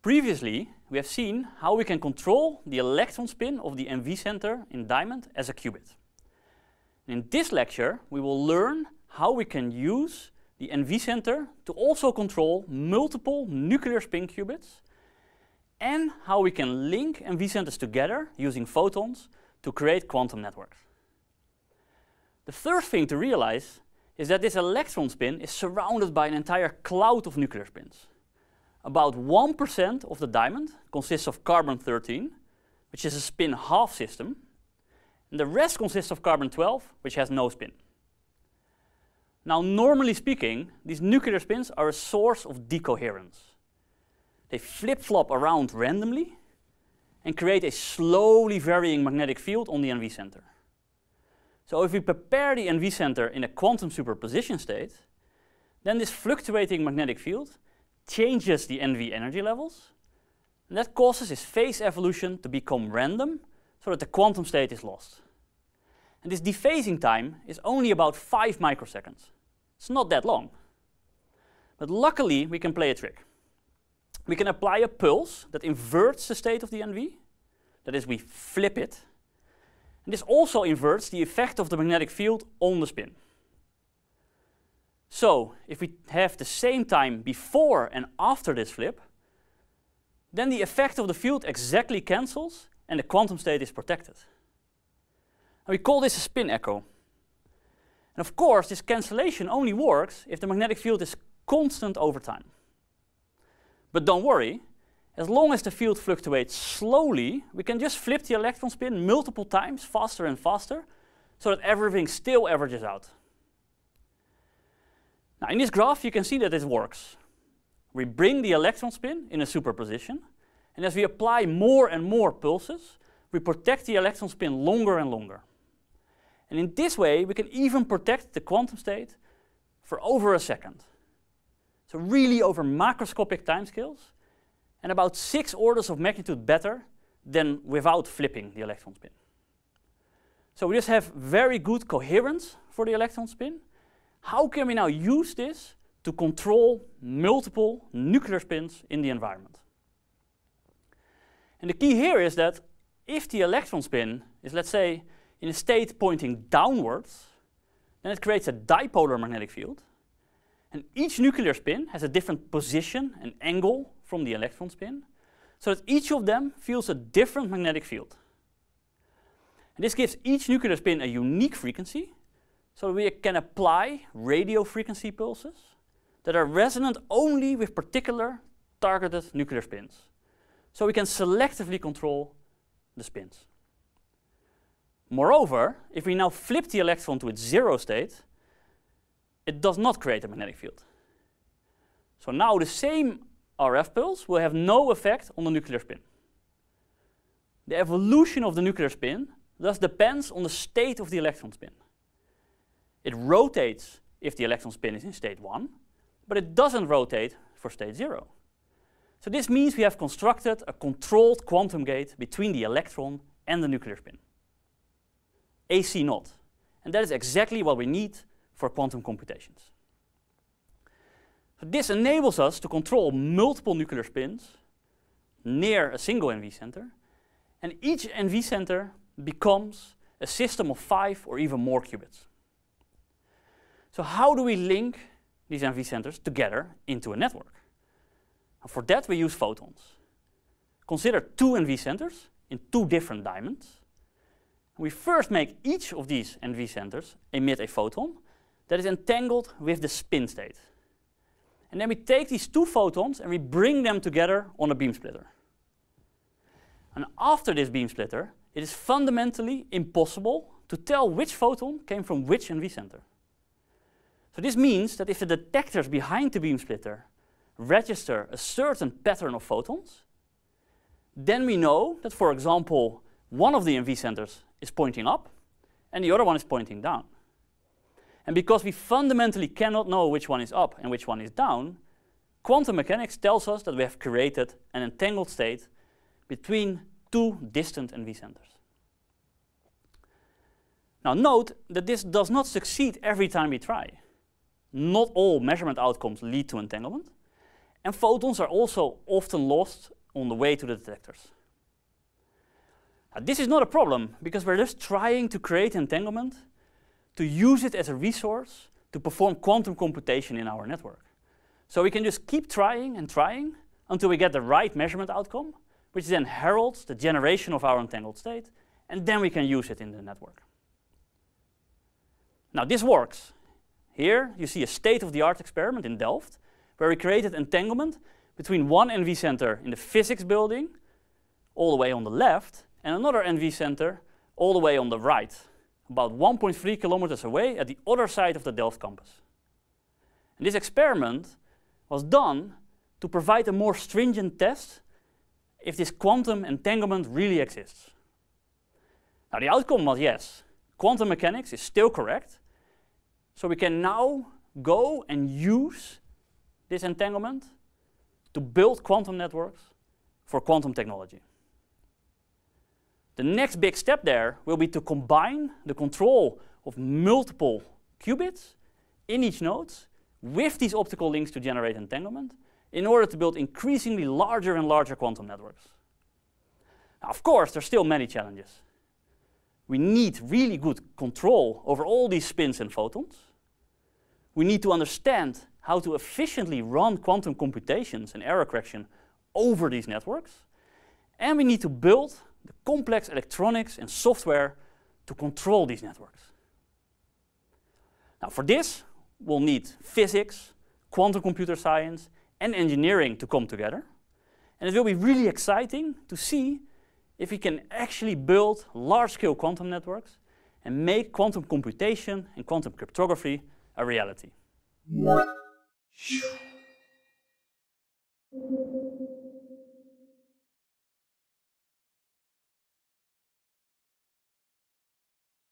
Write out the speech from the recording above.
Previously, we have seen how we can control the electron spin of the NV center in diamond as a qubit. In this lecture, we will learn how we can use the NV center to also control multiple nuclear spin qubits and how we can link NV centers together using photons to create quantum networks. The third thing to realize is that this electron spin is surrounded by an entire cloud of nuclear spins. About 1% of the diamond consists of carbon-13, which is a spin-half system, and the rest consists of carbon-12, which has no spin. Now, normally speaking, these nuclear spins are a source of decoherence. They flip-flop around randomly and create a slowly varying magnetic field on the NV center. So if we prepare the NV center in a quantum superposition state, then this fluctuating magnetic field changes the NV energy levels, and that causes its phase evolution to become random so that the quantum state is lost. And this dephasing time is only about 5 microseconds. It's not that long. But luckily, we can play a trick. We can apply a pulse that inverts the state of the NV. That is, we flip it and this also inverts the effect of the magnetic field on the spin. So if we have the same time before and after this flip, then the effect of the field exactly cancels and the quantum state is protected. And we call this a spin echo. And of course, this cancellation only works if the magnetic field is constant over time. But don't worry, as long as the field fluctuates slowly, we can just flip the electron spin multiple times faster and faster so that everything still averages out. Now in this graph you can see that this works. We bring the electron spin in a superposition and as we apply more and more pulses, we protect the electron spin longer and longer. And in this way we can even protect the quantum state for over a second. So really over macroscopic timescales, and about six orders of magnitude better than without flipping the electron spin. So we just have very good coherence for the electron spin. How can we now use this to control multiple nuclear spins in the environment? And the key here is that if the electron spin is, let's say, in a state pointing downwards, then it creates a dipolar magnetic field. And each nuclear spin has a different position and angle from the electron spin so that each of them feels a different magnetic field. And this gives each nuclear spin a unique frequency so we can apply radio frequency pulses that are resonant only with particular targeted nuclear spins. So we can selectively control the spins. Moreover, if we now flip the electron to its zero state, it does not create a magnetic field. So now the same RF pulse will have no effect on the nuclear spin. The evolution of the nuclear spin thus depends on the state of the electron spin. It rotates if the electron spin is in state 1, but it doesn't rotate for state 0. So this means we have constructed a controlled quantum gate between the electron and the nuclear spin. AC naught. And that is exactly what we need for quantum computations. This enables us to control multiple nuclear spins near a single NV center, and each NV center becomes a system of five or even more qubits. So how do we link these NV centers together into a network? And for that we use photons. Consider two NV centers in two different diamonds. We first make each of these NV centers emit a photon that is entangled with the spin state. And then we take these two photons and we bring them together on a beam splitter. And after this beam splitter, it is fundamentally impossible to tell which photon came from which NV center. So this means that if the detectors behind the beam splitter register a certain pattern of photons, then we know that, for example, one of the NV centers is pointing up and the other one is pointing down. And because we fundamentally cannot know which one is up and which one is down, quantum mechanics tells us that we have created an entangled state between two distant NV centers. Now note that this does not succeed every time we try. Not all measurement outcomes lead to entanglement, and photons are also often lost on the way to the detectors. Now, this is not a problem because we're just trying to create entanglement to use it as a resource to perform quantum computation in our network. So we can just keep trying and trying until we get the right measurement outcome, which then heralds the generation of our entangled state, and then we can use it in the network. Now this works. Here you see a state-of-the-art experiment in Delft, where we created entanglement between one NV center in the physics building, all the way on the left, and another NV center all the way on the right, about 1.3 kilometers away at the other side of the Delft campus. And this experiment was done to provide a more stringent test if this quantum entanglement really exists. Now the outcome was yes, quantum mechanics is still correct, so we can now go and use this entanglement to build quantum networks for quantum technology. The next big step there will be to combine the control of multiple qubits in each node with these optical links to generate entanglement in order to build increasingly larger and larger quantum networks. Now, of course, there are still many challenges. We need really good control over all these spins and photons. We need to understand how to efficiently run quantum computations and error correction over these networks. And we need to build the complex electronics and software to control these networks. Now for this, we'll need physics, quantum computer science, and engineering to come together. And it will be really exciting to see if we can actually build large-scale quantum networks and make quantum computation and quantum cryptography a reality.